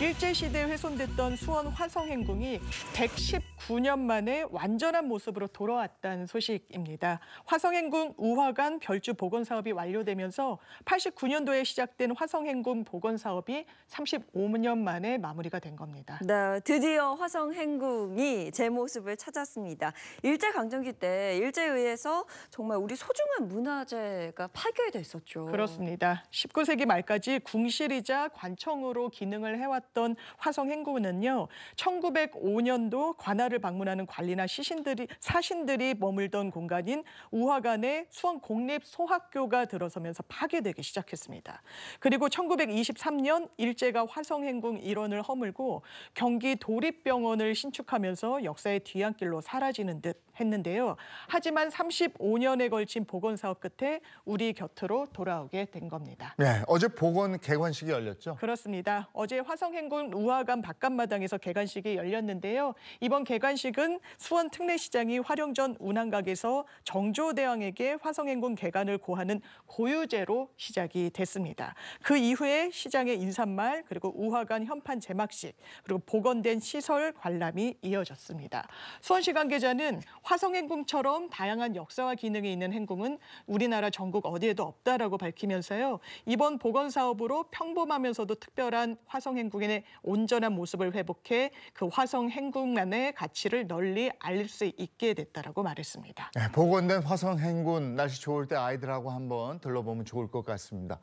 일제시대에 훼손됐던 수원 화성행궁이 119년 만에 완전한 모습으로 돌아왔다는 소식입니다. 화성행궁 우화관 별주 복원 사업이 완료되면서 89년도에 시작된 화성행궁 복원 사업이 35년 만에 마무리가 된 겁니다. 네, 드디어 화성행궁이 제 모습을 찾았습니다. 일제강점기 때 일제에 의해서 정말 우리 소중한 문화재가 파괴됐었죠. 그렇습니다. 19세기 말까지 궁실이자 관청으로 기능을 해왔 살았던 화성 행군은요. 1905년도 관할을 방문하는 관리나 시신들이 사신들이 머물던 공간인 우화관의 수원 공립 소학교가 들어서면서 파괴되기 시작했습니다. 그리고 1923년 일제가 화성 행군 일원을 허물고 경기 도립병원을 신축하면서 역사의 뒤안길로 사라지는 듯 했는데요. 하지만 35년에 걸친 보건 사업 끝에 우리 곁으로 돌아오게 된 겁니다. 네, 어제 보건 개관식이 열렸죠? 그렇습니다. 어제 화성 평행군 우하감 바깥마당에서 개관식이 열렸는데요. 이번 개관식은 수원 특례시장이 활용전 운항각에서 정조대왕에게 화성행군 개관을 고하는 고유제로 시작이 됐습니다. 그 이후에 시장의 인사말 그리고 우화관 현판 제막식 그리고 복원된 시설 관람이 이어졌습니다. 수원시 관계자는 화성행궁처럼 다양한 역사와 기능이 있는 행궁은 우리나라 전국 어디에도 없다라고 밝히면서요. 이번 복원 사업으로 평범하면서도 특별한 화성행궁의 한국인의 온전한 모습을 회복해 그 화성 행군만의 가치를 널리 알릴 수 있게 됐다라고 말했습니다. 네, 복원된 화성 행군 날씨 좋을 때 아이들하고 한번 둘러보면 좋을 것 같습니다.